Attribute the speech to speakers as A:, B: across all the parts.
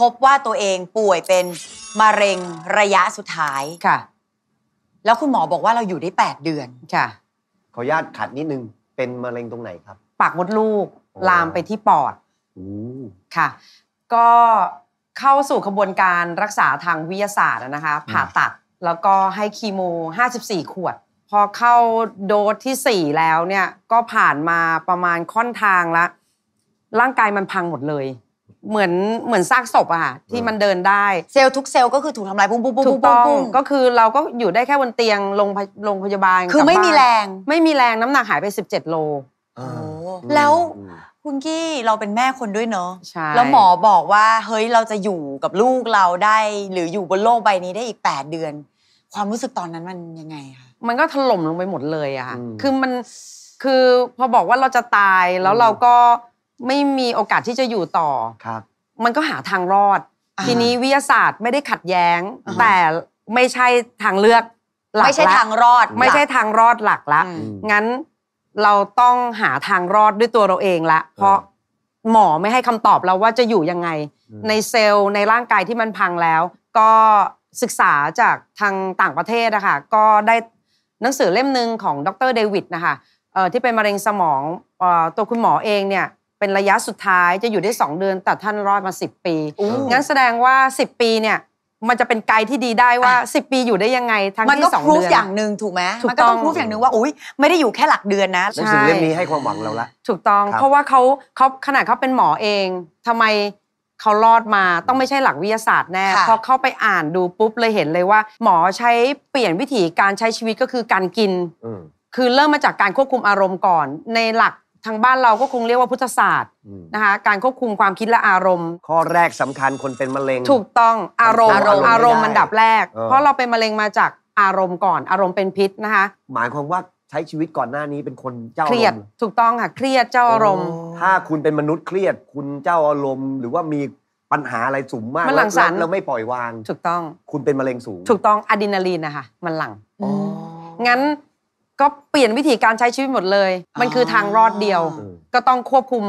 A: พบว่าตัวเองป่วยเป็น มะเร็งระยะสุดท้าย ค่ะ แล้วคุณหมอบอกว่าเราอยู่ได้แปดเดือน ค่ะ ขออนุญาตขัดนิดนึง เป็นมะเร็งตรงไหนครับ ปากมดลูก ลามไปที่ปอดอค่ะ ก็เข้าสู่ขบวนการรักษาทางวิทยาศาสตร์นะคะ ผ่าตัด แล้วก็ให้คีโม 54 ขวด พอเข้าโดสที่ 4 แล้วเนี่ย ก็ผ่านมาประมาณค่อนทางละ ร่างกายมันพังหมดเลยเหมือนเหมือนซากศพอะค่ะ ที่มันเดินได้เซลล์ทุกเซลล์ก็คือถูกทำลายปุ๊บปุ๊บปุ๊บปุ๊บปุ้งก็คือเราก็อยู่ได้แค่บนเตียงโรงพยงพยาบาล คือไม่มีแรง ไม่มีแรง น้ำหนักหายไป 17โลแล้ว คุณกี้เราเป็นแม่คนด้วยเนอะแล้วหมอบอกว่าเฮ้ยเราจะอยู่กับลูกเราได้ หรืออยู่บนโลกใบนี้ได้อีก 8 เดือน ความรู้สึกตอนนั้นมันยังไงคะมันก็ถล่มลงไปหมดเลยอะค่ะืคือมันคือพอบอกว่าเราจะตายแล้วเราก็ไม่มีโอกาสที่จะอยู่ต่อครับมันก็หาทางรอด ทีนี้วิทยาศาสตร์ไม่ได้ขัดแย้ง แต่ไม่ใช่ทางเลือกหลักไม่ใช่ทางรอด ไม่ใช่ทางรอดหลักละงั้นเราต้องหาทางรอดด้วยตัวเราเองละเพราะหมอไม่ให้คำตอบเราว่าจะอยู่ยังไง ในเซลล์ในร่างกายที่มันพังแล้ว ก็ศึกษาจากทางต่างประเทศนะคะก็ได้หนังสือเล่มหนึ่งของดร เดวิดนะคะที่เป็นมะเร็งสมองตัวคุณหมอเองเนี่ยเป็นระยะสุดท้ายจะอยู่ได้ 2 เดือนแต่ท่านรอดมา 10 ปีงั้นแสดงว่า 10 ปีเนี่ยมันจะเป็นไกด์ที่ดีได้ว่า 10 ปีอยู่ได้ยังไง ทั้งที่สองเดือนมันก็พูฟอย่างหนึ่งถูกไหมมันก็ต้องพูฟอย่างหนึ่งว่าอุ้ยไม่ได้อยู่แค่หลักเดือนนะใช่เรื่องนี้ให้ความหวังเราละถูกต้องเพราะว่าเขาเขาขนาดเขาเป็นหมอเอง ทำไมเขารอดมาต้องไม่ใช่หลักวิทยาศาสตร์แน่พอเข้าไปอ่านดูปุ๊บเลยเห็นเลยว่า หมอใช้เปลี่ยนวิธีการใช้ชีวิตก็คือการกินคือเริ่มมาจากการควบคุมอารมณ์ก่อนในหลักทางบ้านเราก็คงเรียกว่าพุทธศาสตร์นะคะการควบคุมความคิดและอารมณ์ข้อแรกสำคัญคนเป็นมะเร็ง ถูกต้องอารมณ์อารมณ์มันดับแรก เพราะเราเป็นมะเร็งมาจากอารมณ์ก่อนอารมณ์เป็นพิษนะคะ หมายความว่าใช้ชีวิตก่อนหน้านี้เป็นคนเจ้าอารมณ์เครียด ถูกต้องค่ะเครียดเจ้าอารมณ์ถ้าคุณเป็นมนุษย์เครียด คุณเจ้าอารมณ์ หรือว่ามีปัญหาอะไรสูงมากมันหลังสารเราไม่ปล่อยวางถูกต้องคุณเป็นมะเร็งสูงถูกต้องอะดรีนาลีนนะคะ มันหลังงั้นก็เปลี่ยนวิธีการใช้ชีวิตหมดเลย มันคือทางรอดเดียว ก็ต้องควบคุม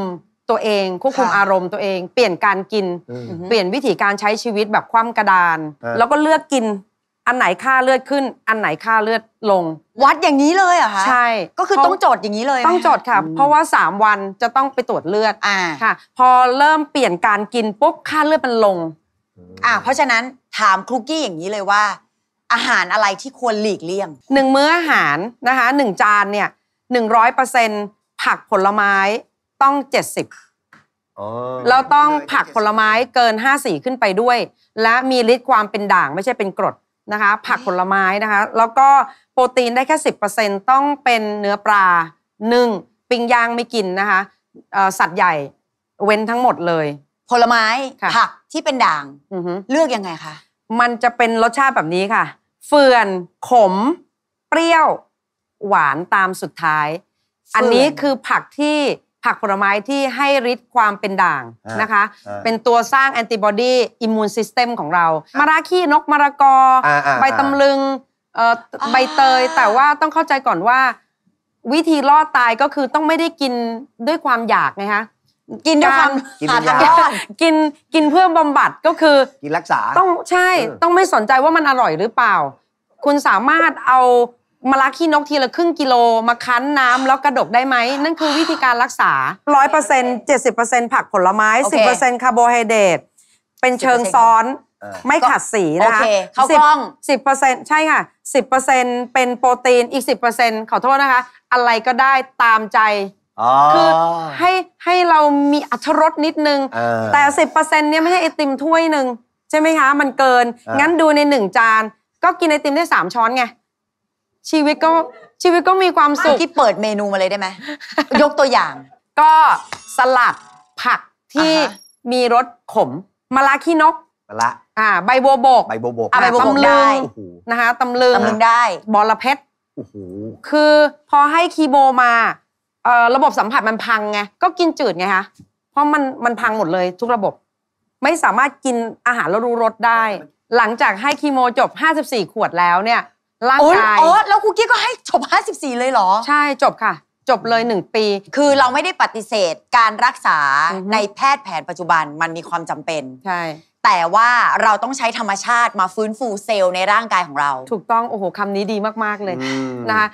A: ตัวเอง ควบคุมอารมณ์ตัวเอง เปลี่ยนการกิน เปลี่ยนวิธีการใช้ชีวิตแบบคว่ำกระดาน แล้วก็เลือกกินอันไหนค่าเลือดขึ้น อันไหนค่าเลือดลง วัดอย่างนี้เลยเหรอคะใช่ก็คือต้องจดอย่างนี้เลย ต้องจดค่ะ เพราะว่า3วันจะต้องไปตรวจเลือดอ่าค่ะ พอเริ่มเปลี่ยนการกินปุ๊บค่าเลือดมันลงอ่าเพราะฉะนั้นถามครูกี้อย่างนี้เลยว่าอาหารอะไรที่ควรหลีกเลี่ยง หนึ่งมื้ออาหารนะคะหนึ่งจานเนี่ยหนึ่งร้อยเปอร์เซ็นผักผลไม้ต้องเจ็ดสิบเราต้องผักผลไม้เกินห้าสีขึ้นไปด้วย และมีฤทธิ์ความเป็นด่างไม่ใช่เป็นกรดนะคะ ผักผลไม้นะคะ แล้วก็โปรตีนได้แค่สิบเปอร์เซ็นต้องเป็นเนื้อปลาหนึ่งปิ้งย่างไม่กินนะคะสัตว์ใหญ่เว้นทั้งหมดเลย ผลไม้ ผักที่เป็นด่างเลือกยังไงคะมันจะเป็นรสชาติแบบนี้ค่ะเฟื่อนขม เปรี้ยวหวานตามสุดท้าย อันนี้คือผักที่ผักผลไม้ที่ให้ฤทธิ์ความเป็นด่างนะคะ เป็นตัวสร้างแอนติบอดีอิมมูนซิสเต็มของเรา มาราคีนกมารากอใบตำลึง ใบเตยแต่ว่าต้องเข้าใจก่อนว่า วิธีรอดตายก็คือต้องไม่ได้กินด้วยความอยากไงคะกินด้วยความกินาทางกินกินเพื่อบำบัดก็คือ กินรักษาต้องใช่ต้องไม่สนใจว่ามันอร่อยหรือเปล่า คุณสามารถเอามะระขี้นกทีละครึ่งกิโล มาคั้นน้ำแล้วกระดกได้ไหม นั่นคือวิธีการรักษา100% 70%ผักผลไม้ 10%คาร์โบไฮเดรตเป็นเชิงซ้อน ไม่ขัดสีนะคะเขาองสิบเปอร์เซ็นต์ใช่ค่ะสิบเปอร์เซ็นต์เป็นโปรตีนอีกสิบเปอร์เซ็นต์ขอโทษนะคะ อะไรก็ได้ตามใจคือให้ให้เรามีอัตรสนิดนึง แต่ 10%เปนี่ยไม่ใช่ไอติมถ้วยหนึ่งใช่ไหมคะ มันเกิน งั้นดูในหนึ่งจาน ก็กินไอติมได้สามช้อนไง ชีวิตก็ ชีวิตก็มีความสุขที่เปิดเมนูมาเลยได้ไหมยกตัวอย่าง ก็สลัดผักที่มีรสขมมะระขี้นกมะระอ่าใบโบโบกใบโบโบกอะไรตำลึดนะคะตำลึงตำลึงได้ บอระเพ็ดคือพอให้คีโมมาระบบสัมผัสมันพังไง ก็กินจืดไงคะเพราะมันมันพังหมดเลยทุกระบบไม่สามารถกินอาหารแล้วรู้รสได้ หลังจากให้คีโมจบ 54 ขวดแล้วเนี่ยร่างกายอ๋อแล้วคุกกี้ก็ให้จบ 54 เลยเหรอ ใช่จบค่ะ จบเลยหนึ่งปี คือเราไม่ได้ปฏิเสธการรักษาในแพทย์แผนปัจจุบันมันมีความจำเป็น ใช่ แต่ว่าเราต้องใช้ธรรมชาติมาฟื้นฟูเซลล์ในร่างกายของเรา ถูกต้องโอ้โหคำนี้ดีมาก ๆเลยนะคะ